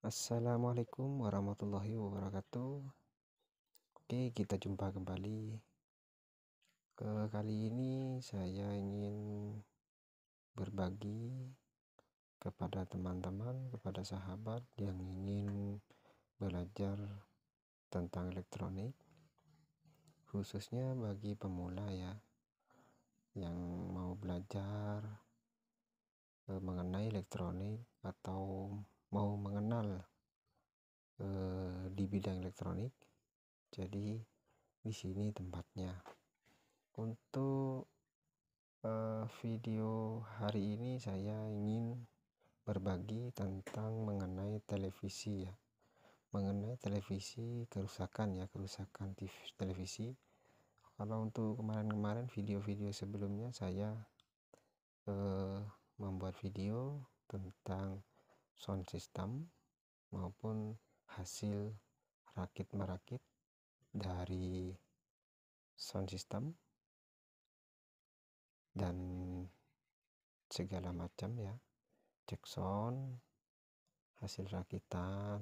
Assalamualaikum warahmatullahi wabarakatuh. Oke, kita jumpa kembali. Ke kali ini saya ingin berbagi kepada teman-teman, kepada sahabat yang ingin belajar tentang elektronik khususnya bagi pemula ya yang mau belajar eh, mengenai elektronik atau mau mengenal eh, di bidang elektronik jadi di sini tempatnya untuk eh, video hari ini saya ingin berbagi tentang mengenai televisi ya mengenai televisi kerusakan ya kerusakan TV, televisi kalau untuk kemarin-kemarin video-video sebelumnya saya eh, membuat video tentang sound system maupun hasil rakit merakit dari sound system dan segala macam ya cek sound hasil rakitan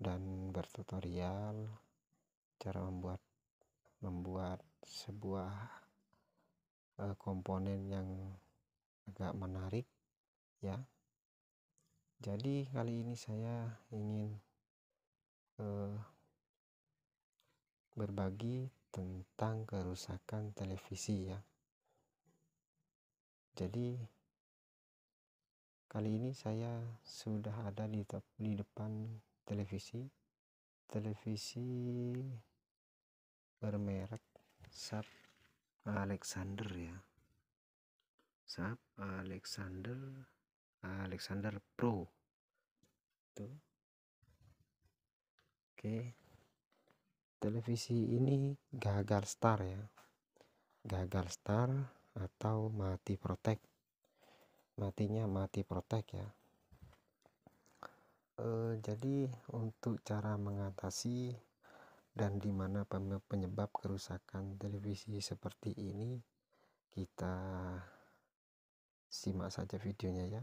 dan bertutorial cara membuat membuat sebuah eh, komponen yang agak menarik ya jadi kali ini saya ingin uh, berbagi tentang kerusakan televisi ya. Jadi kali ini saya sudah ada di di depan televisi televisi bermerek Sub Alexander ya. Sub Alexander Alexander Pro tuh oke televisi ini gagal start ya gagal start atau mati protek matinya mati protek ya e, jadi untuk cara mengatasi dan di mana penyebab kerusakan televisi seperti ini kita simak saja videonya ya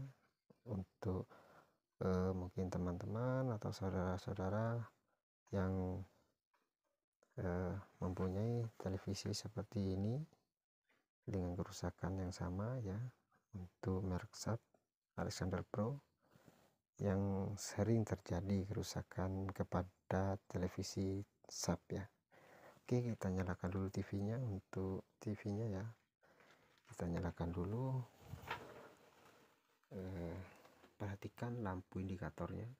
untuk uh, mungkin teman-teman atau saudara-saudara yang uh, mempunyai televisi seperti ini dengan kerusakan yang sama ya untuk merek Sharp Alexander Pro yang sering terjadi kerusakan kepada televisi sub ya oke kita nyalakan dulu TV nya untuk TV nya ya kita nyalakan dulu Eh, perhatikan lampu indikatornya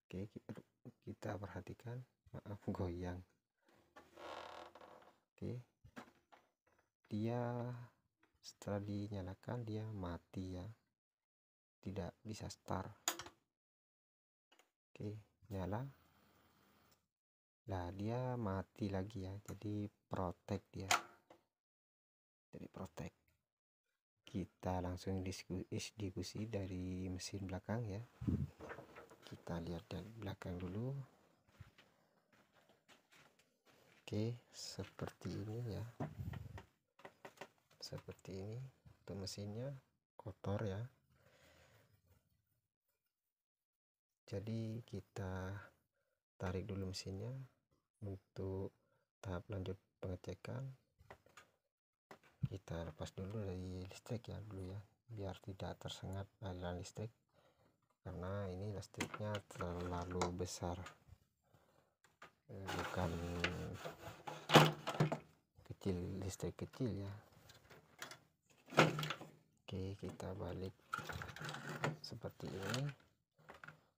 oke kita, perhatikan maaf goyang oke dia setelah dinyalakan dia mati ya tidak bisa start oke nyala Nah dia mati lagi ya jadi protect dia jadi protect kita langsung diskusi dari mesin belakang ya kita lihat dari belakang dulu oke seperti ini ya seperti ini untuk mesinnya kotor ya jadi kita tarik dulu mesinnya untuk tahap lanjut pengecekan kita lepas dulu dari listrik ya dulu ya biar tidak tersengat aliran listrik karena ini listriknya terlalu besar eh, bukan kecil listrik kecil ya oke kita balik seperti ini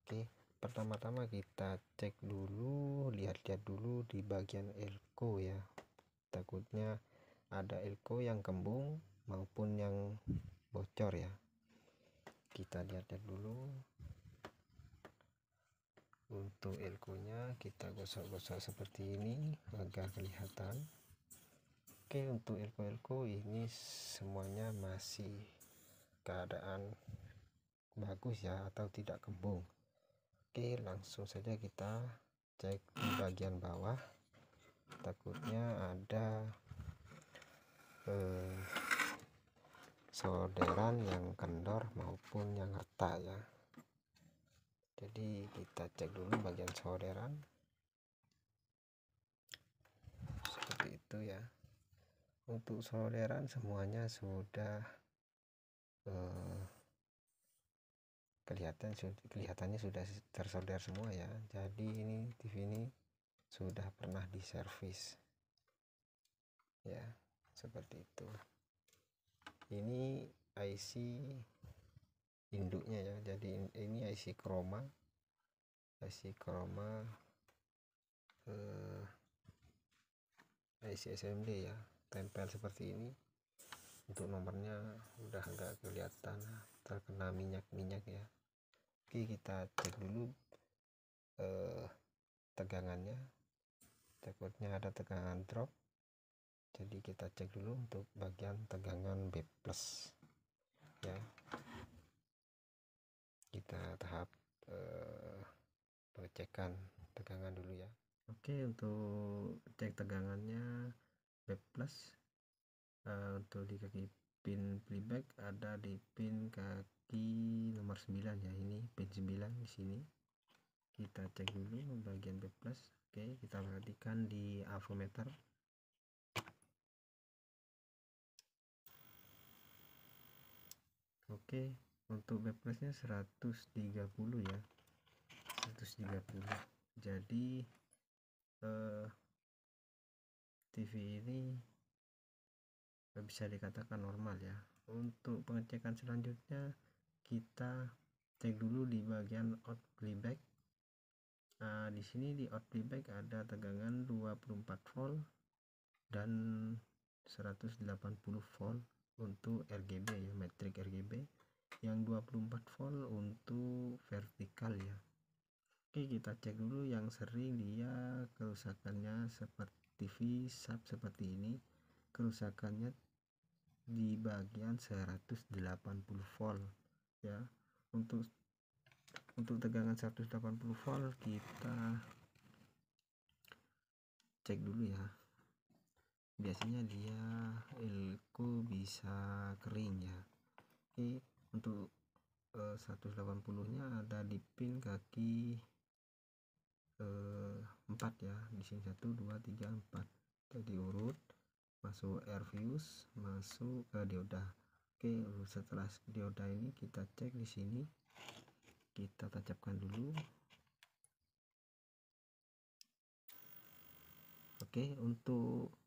oke pertama-tama kita cek dulu lihat-lihat dulu di bagian elko ya takutnya ada elko yang kembung maupun yang bocor ya kita lihat dulu untuk elkonya kita gosok-gosok seperti ini agar kelihatan oke untuk elko-elko ini semuanya masih keadaan bagus ya atau tidak kembung oke langsung saja kita cek di bagian bawah takutnya ada Eh, solderan yang kendor maupun yang retak ya jadi kita cek dulu bagian solderan seperti itu ya untuk solderan semuanya sudah eh, kelihatan kelihatannya sudah tersolder semua ya jadi ini TV ini sudah pernah diservis ya seperti itu ini IC induknya ya jadi ini IC chroma IC chroma eh, IC SMD ya tempel seperti ini untuk nomornya udah nggak kelihatan terkena minyak-minyak ya oke kita cek dulu eh, tegangannya takutnya ada tegangan drop jadi kita cek dulu untuk bagian tegangan B plus ya kita tahap eh, pengecekan tegangan dulu ya oke untuk cek tegangannya B plus eh, untuk di kaki pin playback ada di pin kaki nomor 9 ya ini pin 9 di sini kita cek dulu bagian B plus oke kita perhatikan di avometer Oke, untuk backplashnya 130 ya. 130. Jadi eh, TV ini bisa dikatakan normal ya. Untuk pengecekan selanjutnya kita cek dulu di bagian out playback. Nah, di sini di out playback ada tegangan 24 volt dan 180 volt untuk RGB ya metrik RGB yang 24 volt untuk vertikal ya Oke kita cek dulu yang sering dia kerusakannya seperti TV sub seperti ini kerusakannya di bagian 180 volt ya untuk untuk tegangan 180 volt kita cek dulu ya biasanya dia ilku bisa kering ya oke untuk eh, 180 nya ada di pin kaki eh, 4 ya di sini 1 2 3 4 jadi urut masuk air fuse masuk ke dioda oke setelah dioda ini kita cek di sini kita tancapkan dulu oke untuk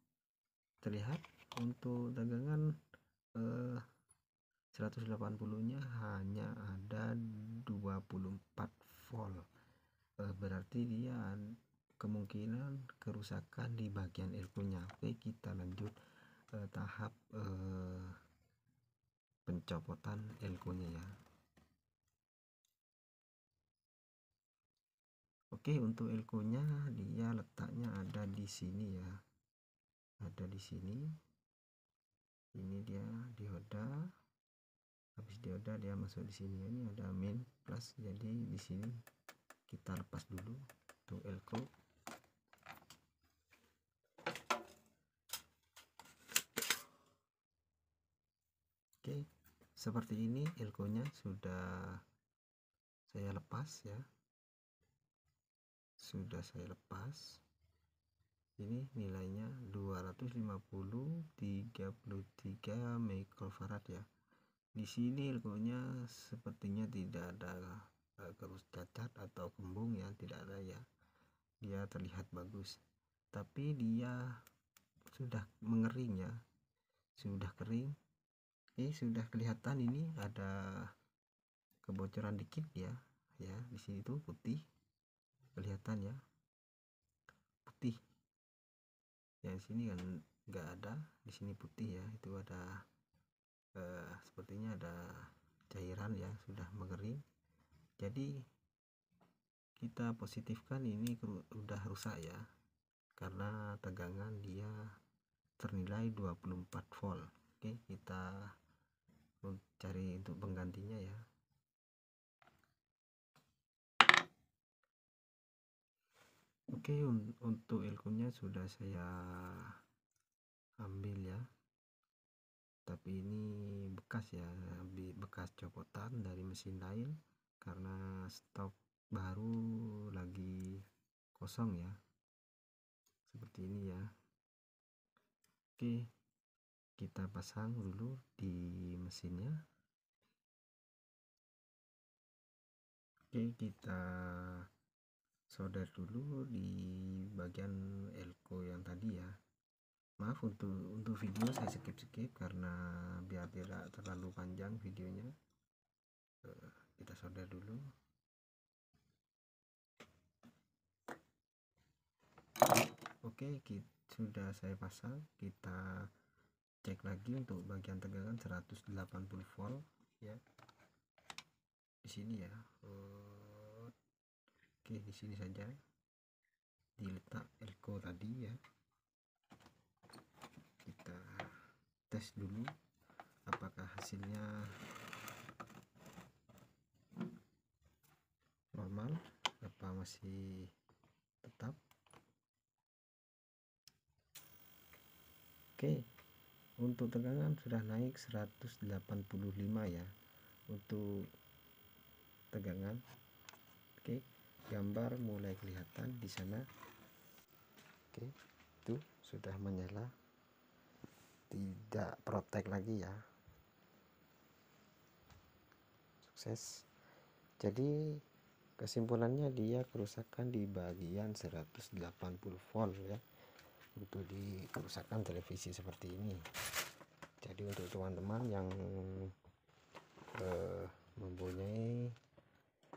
terlihat untuk dagangan eh, 180 nya hanya ada 24 volt eh, berarti dia kemungkinan kerusakan di bagian elkonya oke kita lanjut eh, tahap eh, pencopotan elkonya ya oke untuk elkonya dia letaknya ada di sini ya ada di sini ini dia dioda habis dioda dia masuk di sini ini ada min plus jadi di sini kita lepas dulu tuh elko oke seperti ini elkonya sudah saya lepas ya sudah saya lepas ini nilainya 250 33 mikrofarad ya di sini ilkonya sepertinya tidak ada kerus eh, cacat atau kembung ya tidak ada ya dia terlihat bagus tapi dia sudah mengering ya sudah kering ini eh, sudah kelihatan ini ada kebocoran dikit ya ya di sini tuh putih kelihatan ya putih yang sini kan nggak ada di sini putih ya itu ada eh, sepertinya ada cairan ya sudah mengering jadi kita positifkan ini udah rusak ya karena tegangan dia ternilai 24 volt oke kita cari untuk penggantinya ya oke okay, un untuk ilkumnya sudah saya ambil ya tapi ini bekas ya bekas copotan dari mesin lain karena stok baru lagi kosong ya seperti ini ya oke kita pasang dulu di mesinnya oke kita solder dulu di bagian elko yang tadi ya maaf untuk untuk video saya skip skip karena biar tidak terlalu panjang videonya eh, kita solder dulu oke kita, sudah saya pasang kita cek lagi untuk bagian tegangan 180 volt ya di sini ya eh, oke di sini saja diletak elko tadi ya kita tes dulu apakah hasilnya normal apa masih tetap oke untuk tegangan sudah naik 185 ya untuk tegangan oke gambar mulai kelihatan di sana oke itu sudah menyala tidak protek lagi ya sukses jadi kesimpulannya dia kerusakan di bagian 180 volt ya untuk di kerusakan televisi seperti ini jadi untuk teman-teman yang eh, mempunyai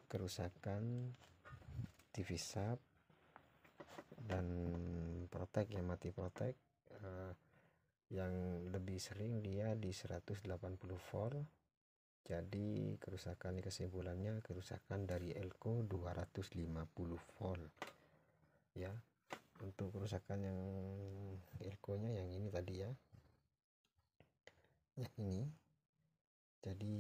kerusakan TV sub dan protek yang mati protek uh, yang lebih sering dia di 180 volt jadi kerusakan kesimpulannya kerusakan dari elko 250 volt ya untuk kerusakan yang elko yang ini tadi ya yang ini jadi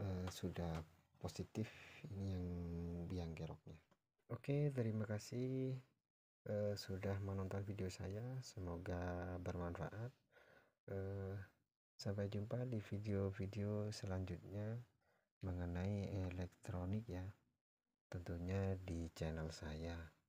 uh, sudah positif ini yang biang geroknya. oke terima kasih uh, sudah menonton video saya semoga bermanfaat Uh, sampai jumpa di video-video selanjutnya mengenai elektronik ya tentunya di channel saya